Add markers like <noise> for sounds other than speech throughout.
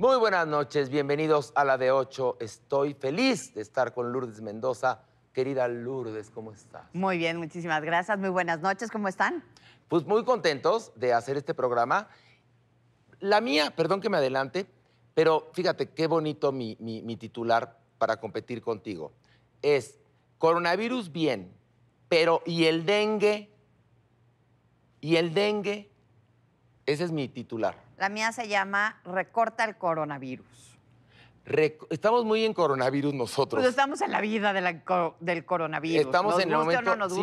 Muy buenas noches, bienvenidos a la de 8. Estoy feliz de estar con Lourdes Mendoza. Querida Lourdes, ¿cómo estás? Muy bien, muchísimas gracias. Muy buenas noches, ¿cómo están? Pues muy contentos de hacer este programa. La mía, perdón que me adelante, pero fíjate qué bonito mi titular para competir contigo. Es coronavirus bien, pero ¿y el dengue? ¿Y el dengue? Ese es mi titular. La mía se llama Recorta el coronavirus. estamos muy en coronavirus nosotros. Pues estamos en la vida del coronavirus. Estamos en no nos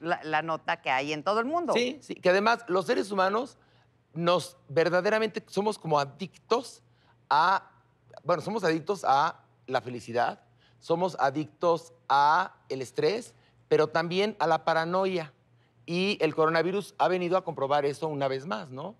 la, nota que hay en todo el mundo. Sí, sí. Que además los seres humanos nos verdaderamente somos como adictos a, bueno, somos adictos a la felicidad, somos adictos a el estrés, pero también a la paranoia. Y el coronavirus ha venido a comprobar eso una vez más, ¿no?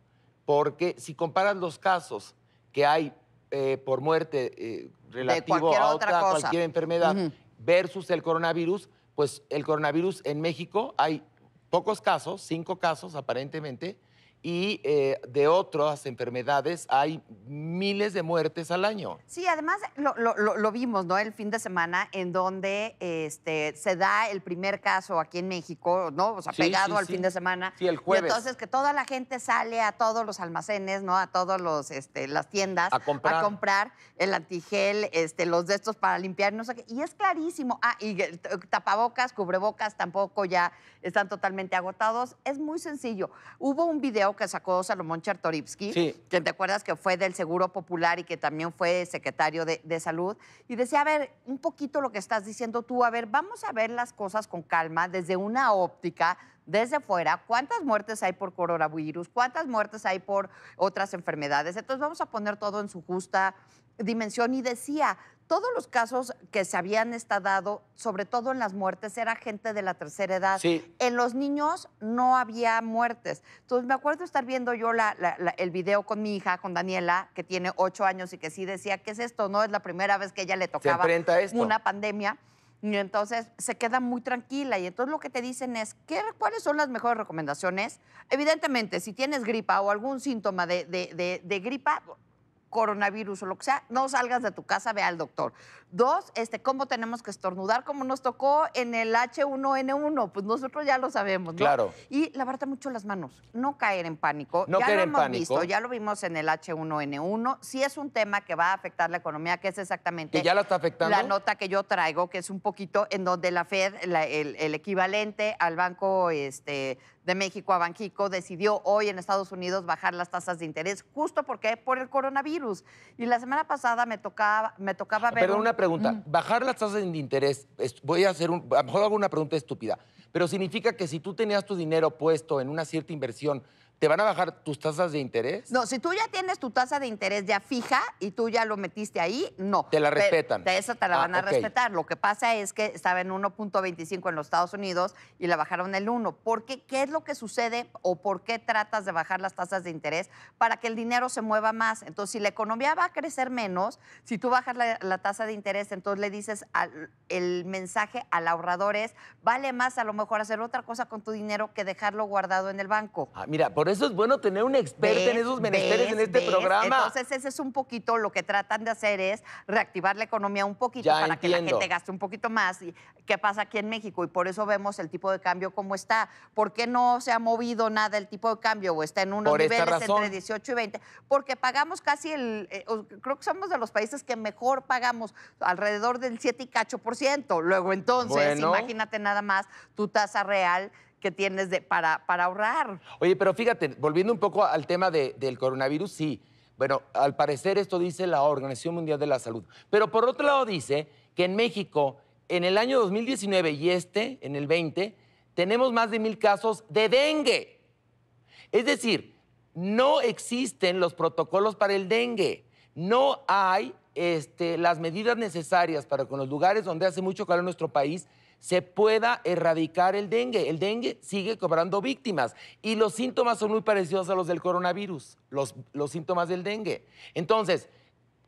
porque si comparan los casos que hay eh, por muerte eh, relativo a otra, cualquier enfermedad versus el coronavirus, pues el coronavirus en México hay pocos casos, cinco casos aparentemente, y eh, de otras enfermedades hay miles de muertes al año. Sí, además lo, lo, vimos, ¿no? El fin de semana en donde este, se da el primer caso aquí en México, ¿no? O sea, pegado al fin de semana. Sí, el jueves. Y entonces que toda la gente sale a todos los almacenes, ¿no? A todas este, las tiendas. A comprar. A comprar el antigel, este, los de estos para limpiar, no sé qué. Y es clarísimo. Ah, y tapabocas, cubrebocas tampoco ya están totalmente agotados. Es muy sencillo. Hubo un video que sacó Salomón Chartoripsky, que te acuerdas que fue del Seguro Popular y que también fue secretario de, de, Salud, y decía, a ver, un poquito lo que estás diciendo tú, a ver, vamos a ver las cosas con calma desde una óptica. Desde fuera, ¿cuántas muertes hay por coronavirus? ¿Cuántas muertes hay por otras enfermedades? Entonces vamos a poner todo en su justa dimensión. Y decía, todos los casos que se habían estadado, sobre todo en las muertes, era gente de la tercera edad. En los niños no había muertes. Entonces me acuerdo estar viendo yo el video con mi hija, con Daniela, que tiene ocho años y que sí decía, ¿qué es esto? No es la primera vez que ella le tocaba una pandemia. Y entonces se queda muy tranquila. Y entonces lo que te dicen es, ¿qué, ¿cuáles son las mejores recomendaciones? Evidentemente, si tienes gripa o algún síntoma de gripa, coronavirus o lo que sea, no salgas de tu casa, ve al doctor. Dos, este, cómo tenemos que estornudar, como nos tocó en el H1N1, pues nosotros ya lo sabemos, ¿no? Claro. Y lavarte mucho las manos, no caer en pánico. No ya lo hemos visto, ya lo vimos en el H1N1. Sí es un tema que va a afectar la economía, que es exactamente. Que ya la está afectando. La nota que yo traigo, que es un poquito en donde la Fed, el, el, equivalente al banco, este de México a Banjico decidió hoy en Estados Unidos bajar las tasas de interés, justo porque por el coronavirus. Y la semana pasada me tocaba, me tocaba ver. Pero una pregunta, bajar las tasas de interés, voy a hacer un, a lo mejor hago una pregunta estúpida, pero significa que si tú tenías tu dinero puesto en una cierta inversión, ¿Te van a bajar tus tasas de interés? No, si tú ya tienes tu tasa de interés ya fija y tú ya lo metiste ahí, no. Te la respetan. De, te la ah, van a respetar. Lo que pasa es que estaba en 1.25 en los Estados Unidos y la bajaron el 1. ¿Por qué? ¿Qué es lo que sucede o por qué tratas de bajar las tasas de interés? Para que el dinero se mueva más. Entonces, si la economía va a crecer menos, si tú bajas la, tasa de interés, entonces le dices al, el mensaje al ahorrador es, vale más a lo mejor hacer otra cosa con tu dinero que dejarlo guardado en el banco. Ah, mira, por por eso es bueno tener un experto en esos menesteres en este programa. Entonces, ese es un poquito lo que tratan de hacer es reactivar la economía un poquito para que la gente gaste un poquito más. ¿Y qué pasa aquí en México? Y por eso vemos el tipo de cambio como está. ¿Por qué no se ha movido nada el tipo de cambio o está en unos niveles entre 18 y 20? Porque pagamos casi el, eh, creo que somos de los países que mejor pagamos, alrededor del 7 y cacho por ciento. Luego entonces, imagínate nada más tu tasa real que tienes para, ahorrar. Oye, pero fíjate, volviendo un poco al tema del coronavirus, sí. Bueno, al parecer esto dice la Organización Mundial de la Salud. Pero por otro lado dice que en México, en el año 2019 y este, en el 20, tenemos más de mil casos de dengue. Es decir, no existen los protocolos para el dengue. No hay este, las medidas necesarias para con los lugares donde hace mucho calor nuestro país se pueda erradicar el dengue. El dengue sigue cobrando víctimas y los síntomas son muy parecidos a los del coronavirus, los, los síntomas del dengue. Entonces,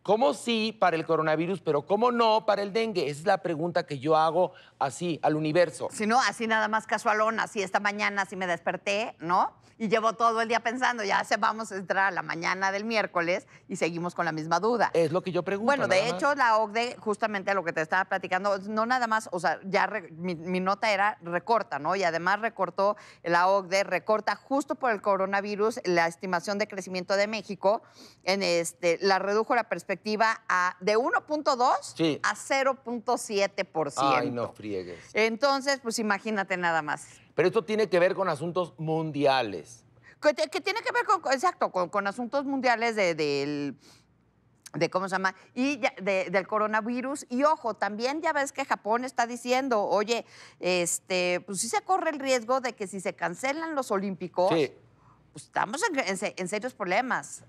¿Cómo sí para el coronavirus, pero cómo no para el dengue? Esa es la pregunta que yo hago así al universo. Si no, así nada más casualón, así esta mañana, así me desperté, ¿no? Y llevo todo el día pensando, ya se vamos a entrar a la mañana del miércoles y seguimos con la misma duda. Es lo que yo pregunto. Bueno, de hecho, la OCDE, justamente a lo que te estaba platicando, no nada más, o sea, ya mi, nota era recorta, ¿no? Y además recortó, la OCDE recorta justo por el coronavirus la estimación de crecimiento de México, en este, la redujo la perspectiva a, de 1.2 a 0.7%. Ay, no friegues. Entonces, pues imagínate nada más. Pero esto tiene que ver con asuntos mundiales. Que, tiene que ver con, exacto, con, asuntos mundiales del... De, cómo se llama, y del coronavirus. Y ojo, también ya ves que Japón está diciendo, oye, este, pues sí se corre el riesgo de que si se cancelan los Olímpicos, pues estamos en, en serios problemas.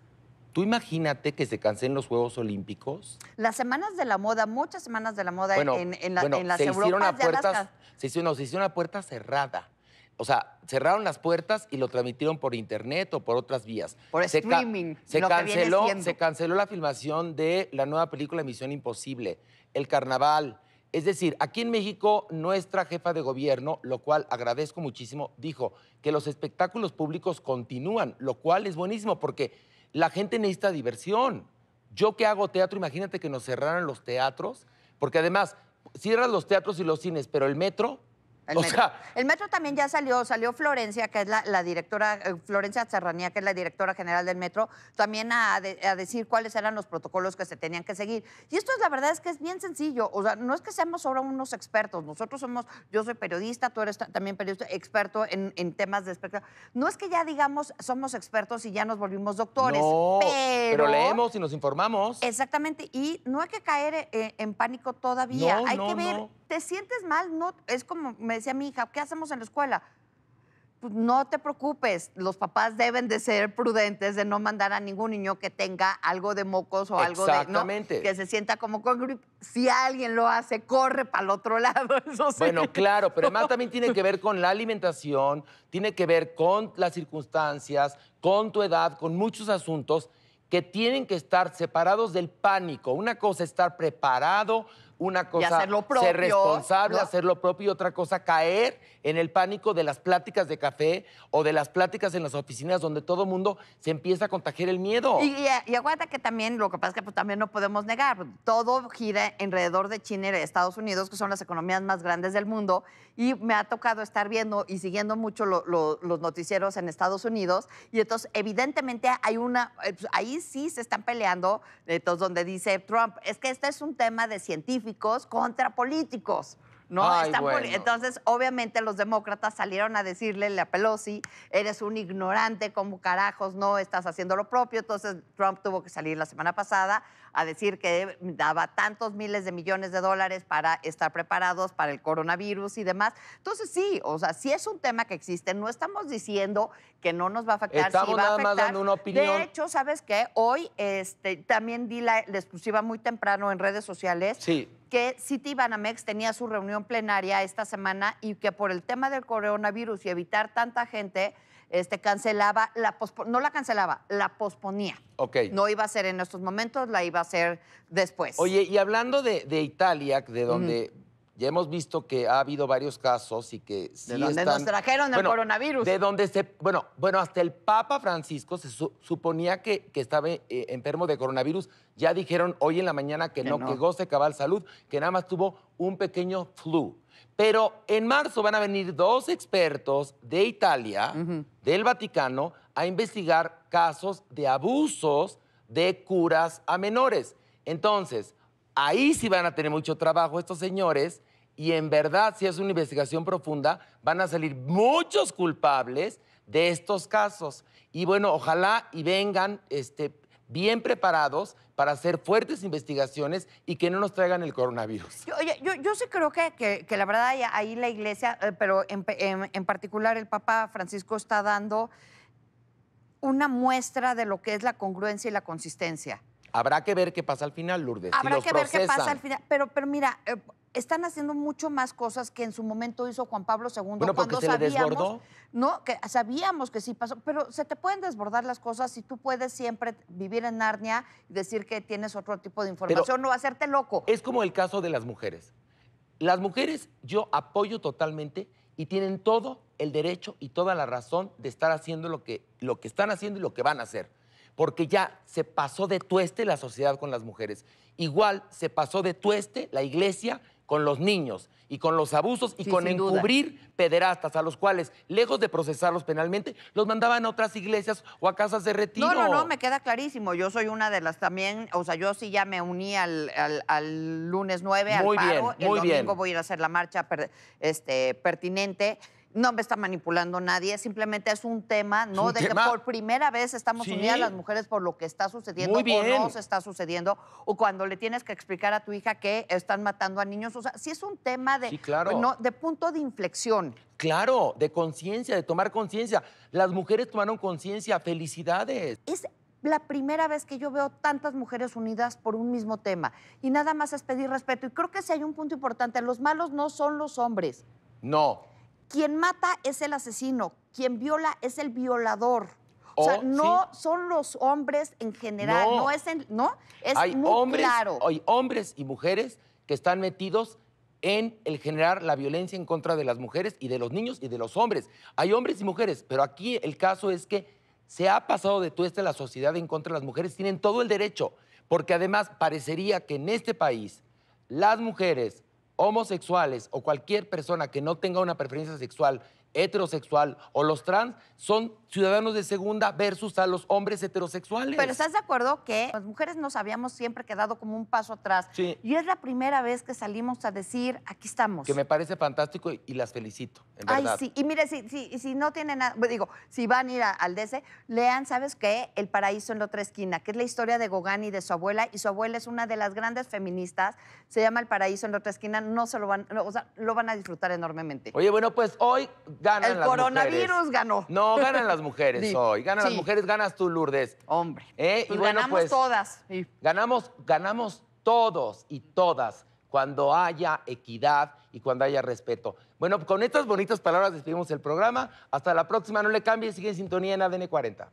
Tú imagínate que se cancelen los Juegos Olímpicos. Las semanas de la moda, muchas semanas de la moda en, en, la, las se hicieron a puertas, se, hicieron, una puerta cerrada. O sea, cerraron las puertas y lo transmitieron por internet o por otras vías. Por streaming. se, canceló, se canceló la filmación de la nueva película Misión Imposible, El Carnaval. Es decir, aquí en México, nuestra jefa de gobierno, lo cual agradezco muchísimo, dijo que los espectáculos públicos continúan, lo cual es buenísimo porque la gente necesita diversión. Yo que hago teatro, imagínate que nos cerraran los teatros, porque además cierras los teatros y los cines, pero el metro el, metro. también ya salió, salió Florencia, que es la, directora, eh, Florencia Serranía, que es la directora general del metro, también a, decir cuáles eran los protocolos que se tenían que seguir. Y esto es la verdad es que es bien sencillo, o sea, no es que seamos ahora unos expertos, nosotros somos, yo soy periodista, tú eres también periodista, experto en, temas de espectro. No es que ya digamos somos expertos y ya nos volvimos doctores, pero... leemos y nos informamos. Exactamente, y no hay que caer eh, en, pánico todavía, hay que ver te sientes mal, no, es como me decía mi hija, ¿qué hacemos en la escuela? Pues, no te preocupes, los papás deben de ser prudentes de no mandar a ningún niño que tenga algo de mocos o algo de ¿no? que se sienta como con gripe. Si alguien lo hace, corre para el otro lado. <laughs> Eso sí. Bueno, claro, pero además también tiene que ver con la alimentación, tiene que ver con las circunstancias, con tu edad, con muchos asuntos que tienen que estar separados del pánico. Una cosa es estar preparado una cosa ser responsable, hacer lo propio y otra cosa caer en el pánico de las pláticas de café o de las pláticas en las oficinas donde todo mundo se empieza a contagiar el miedo. Y, aguanta que también lo que pasa es que pues, también no podemos negar, todo gira alrededor de China y Estados Unidos, que son las economías más grandes del mundo, y me ha tocado estar viendo y siguiendo mucho los noticieros en Estados Unidos, y entonces evidentemente hay una, eh, pues, ahí sí se están peleando, entonces donde dice Trump, es que este es un tema de científicos, contra políticos. ¿no? Entonces, obviamente, los demócratas salieron a decirle a Pelosi, eres un ignorante, como carajos, no estás haciendo lo propio. Entonces, Trump tuvo que salir la semana pasada a decir que daba tantos miles de millones de dólares para estar preparados para el coronavirus y demás. Entonces, sí, o sea, sí es un tema que existe. No estamos diciendo que no nos va a afectar. Estamos dando una opinión. De hecho, ¿sabes qué? Hoy este, también di la exclusiva muy temprano en redes sociales. Sí que City Banamex tenía su reunión plenaria esta semana y que por el tema del coronavirus y evitar tanta gente, este, cancelaba, la no la cancelaba, la posponía. No iba a ser en estos momentos, la iba a ser después. Oye, y hablando de, Italia, de donde ya hemos visto que ha habido varios casos y que sí de donde nos trajeron el coronavirus. De donde se, bueno, bueno, hasta el Papa Francisco se suponía que, estaba eh, enfermo de coronavirus. Ya dijeron hoy en la mañana que, no, no, que goce cabal salud, que nada más tuvo un pequeño flu. Pero en marzo van a venir dos expertos de Italia, del Vaticano, a investigar casos de abusos de curas a menores. Entonces, Ahí sí van a tener mucho trabajo estos señores y en verdad, si es una investigación profunda, van a salir muchos culpables de estos casos. Y bueno, ojalá y vengan este, bien preparados para hacer fuertes investigaciones y que no nos traigan el coronavirus. Yo, yo, sí creo que, la verdad ahí la iglesia, eh, pero en particular el Papa Francisco está dando una muestra de lo que es la congruencia y la consistencia. Habrá que ver qué pasa al final, Lourdes. Habrá que ver qué pasa al final. Pero, pero mira, eh, están haciendo mucho más cosas que en su momento hizo Juan Pablo II cuando se sabíamos, desbordó. no, que sabíamos que sí pasó, pero se te pueden desbordar las cosas si tú puedes siempre vivir en Narnia y decir que tienes otro tipo de información o hacerte loco. Es como el caso de las mujeres. Las mujeres yo apoyo totalmente y tienen todo el derecho y toda la razón de estar haciendo lo que, lo que están haciendo y lo que van a hacer porque ya se pasó de tueste la sociedad con las mujeres. Igual se pasó de tueste la iglesia con los niños y con los abusos y con encubrir pederastas a los cuales, lejos de procesarlos penalmente, los mandaban a otras iglesias o a casas de retiro. No, no, no, me queda clarísimo. Yo soy una de las también, o sea, yo sí ya me uní al, lunes 9 al paro. el domingo voy a ir a hacer la marcha este, pertinente. No me está manipulando nadie, simplemente es un tema, ¿no? de que por primera vez estamos unidas las mujeres por lo que está sucediendo o no se está sucediendo, o cuando le tienes que explicar a tu hija que están matando a niños. O sea, sí es un tema de, claro. no, de punto de inflexión. Claro, de conciencia, de tomar conciencia. Las mujeres tomaron conciencia, felicidades. Es la primera vez que yo veo tantas mujeres unidas por un mismo tema. Y nada más es pedir respeto. Y creo que si hay un punto importante, los malos no son los hombres. No. Quien mata es el asesino, quien viola es el violador. O, sea, oh, no son los hombres en general, no, es en, no, es hay muy hombres, claro. Hay hombres y mujeres que están metidos en el generar la violencia en contra de las mujeres y de los niños y de los hombres. Hay hombres y mujeres, pero aquí el caso es que se ha pasado de este la sociedad en contra de las mujeres, tienen todo el derecho, porque además parecería que en este país las mujeres homosexuales o cualquier persona que no tenga una preferencia sexual heterosexual o los trans son ciudadanos de segunda versus a los hombres heterosexuales. Pero ¿estás de acuerdo que las mujeres nos habíamos siempre quedado como un paso atrás? Sí. Y es la primera vez que salimos a decir, aquí estamos. Que me parece fantástico y, las felicito, Ay, sí. Y mire, si, no tienen nada, pues, digo, si van a ir al DC, lean, ¿sabes qué? El paraíso en la otra esquina, que es la historia de Gogán y de su abuela. Y su abuela es una de las grandes feministas. Se llama El paraíso en la otra esquina. No se lo van, o sea, lo van a disfrutar enormemente. Oye, bueno, pues hoy el coronavirus ganó. No, ganan las mujeres <laughs> hoy. Ganan las mujeres, ganas tú, Lourdes. Hombre. Eh, y pues ganamos pues, todas. Ganamos, ganamos todos y todas cuando haya equidad y cuando haya respeto. Bueno, con estas bonitas palabras despedimos el programa. Hasta la próxima. No le cambie, sigue en sintonía en ADN 40.